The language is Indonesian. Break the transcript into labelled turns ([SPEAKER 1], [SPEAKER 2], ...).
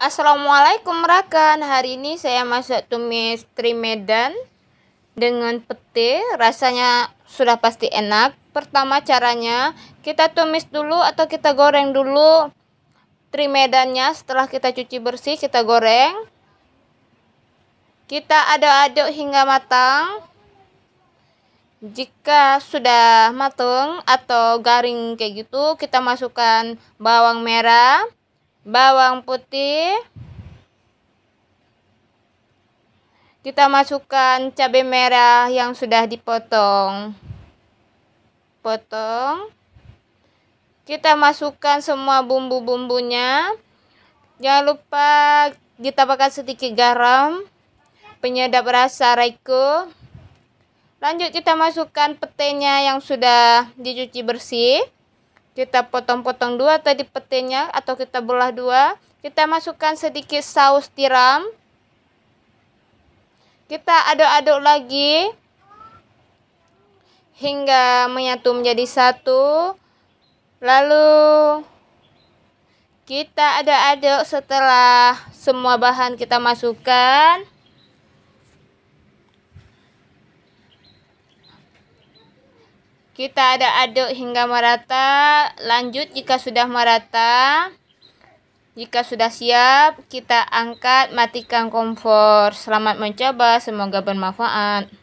[SPEAKER 1] Assalamualaikum Rakan Hari ini saya masak tumis trimedan Dengan pete Rasanya sudah pasti enak Pertama caranya Kita tumis dulu atau kita goreng dulu Trimedannya setelah kita cuci bersih kita goreng Kita aduk-aduk hingga matang jika sudah matang atau garing kayak gitu kita masukkan bawang merah bawang putih kita masukkan cabai merah yang sudah dipotong potong kita masukkan semua bumbu-bumbunya jangan lupa ditambahkan sedikit garam penyedap rasa raiko lanjut kita masukkan petenya yang sudah dicuci bersih kita potong-potong dua tadi petenya atau kita belah dua. Kita masukkan sedikit saus tiram. Kita aduk-aduk lagi hingga menyatu menjadi satu. Lalu kita aduk-aduk setelah semua bahan kita masukkan. Kita ada aduk hingga merata. Lanjut jika sudah merata. Jika sudah siap, kita angkat matikan kompor. Selamat mencoba, semoga bermanfaat.